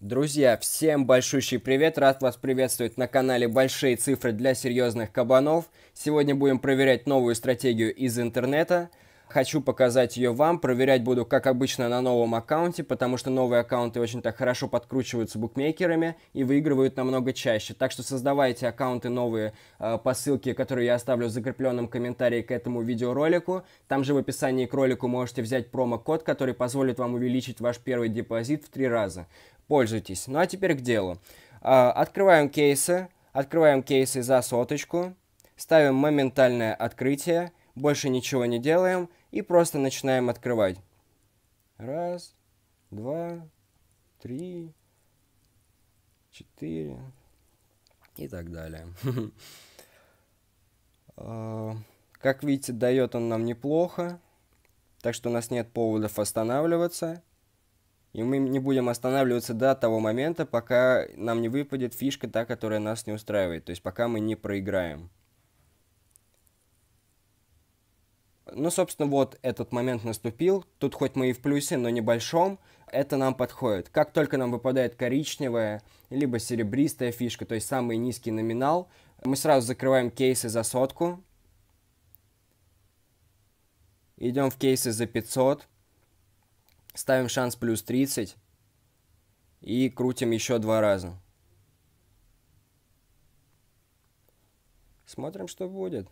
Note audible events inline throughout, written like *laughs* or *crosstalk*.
Друзья, всем большущий привет! Рад вас приветствовать на канале «Большие цифры для серьезных кабанов». Сегодня будем проверять новую стратегию из интернета – Хочу показать ее вам, проверять буду, как обычно, на новом аккаунте, потому что новые аккаунты очень так хорошо подкручиваются букмекерами и выигрывают намного чаще. Так что создавайте аккаунты новые э, по ссылке, которую я оставлю в закрепленном комментарии к этому видеоролику. Там же в описании к ролику можете взять промокод, который позволит вам увеличить ваш первый депозит в три раза. Пользуйтесь. Ну а теперь к делу. Э, открываем кейсы, открываем кейсы за соточку, ставим моментальное открытие – больше ничего не делаем и просто начинаем открывать. Раз, два, три, четыре и так далее. *laughs* А, как видите, дает он нам неплохо, так что у нас нет поводов останавливаться. И мы не будем останавливаться до того момента, пока нам не выпадет фишка та, которая нас не устраивает, то есть пока мы не проиграем. Ну, собственно, вот этот момент наступил. Тут хоть мы и в плюсе, но небольшом. Это нам подходит. Как только нам выпадает коричневая, либо серебристая фишка, то есть самый низкий номинал, мы сразу закрываем кейсы за сотку. Идем в кейсы за 500. Ставим шанс плюс 30. И крутим еще два раза. Смотрим, что будет.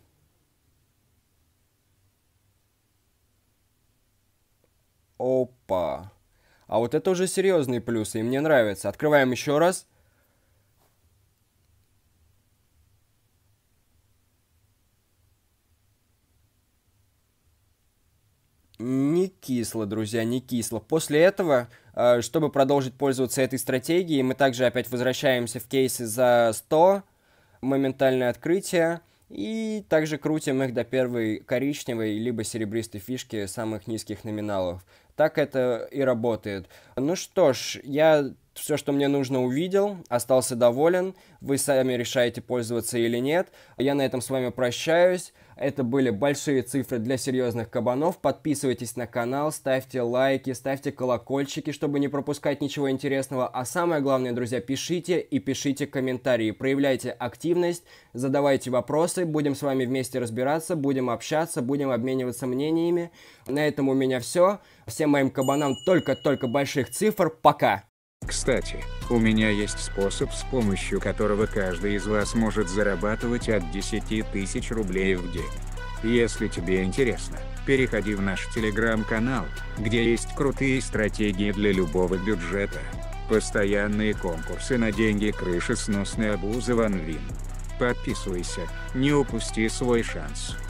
Опа. А вот это уже серьезные плюсы, и мне нравится. Открываем еще раз. Не кисло, друзья, не кисло. После этого, э, чтобы продолжить пользоваться этой стратегией, мы также опять возвращаемся в кейсы за 100, моментальное открытие. И также крутим их до первой коричневой либо серебристой фишки самых низких номиналов. Так это и работает. Ну что ж, я все, что мне нужно, увидел, остался доволен. Вы сами решаете, пользоваться или нет. Я на этом с вами прощаюсь. Это были большие цифры для серьезных кабанов. Подписывайтесь на канал, ставьте лайки, ставьте колокольчики, чтобы не пропускать ничего интересного. А самое главное, друзья, пишите и пишите комментарии. Проявляйте активность, задавайте вопросы. Будем с вами вместе разбираться, будем общаться, будем обмениваться мнениями. На этом у меня все. Всем моим кабанам только-только больших цифр. Пока! Кстати, у меня есть способ, с помощью которого каждый из вас может зарабатывать от 10 тысяч рублей в день. Если тебе интересно, переходи в наш телеграм-канал, где есть крутые стратегии для любого бюджета. Постоянные конкурсы на деньги крыши, крышесносной обузы Ван Вин. Подписывайся, не упусти свой шанс.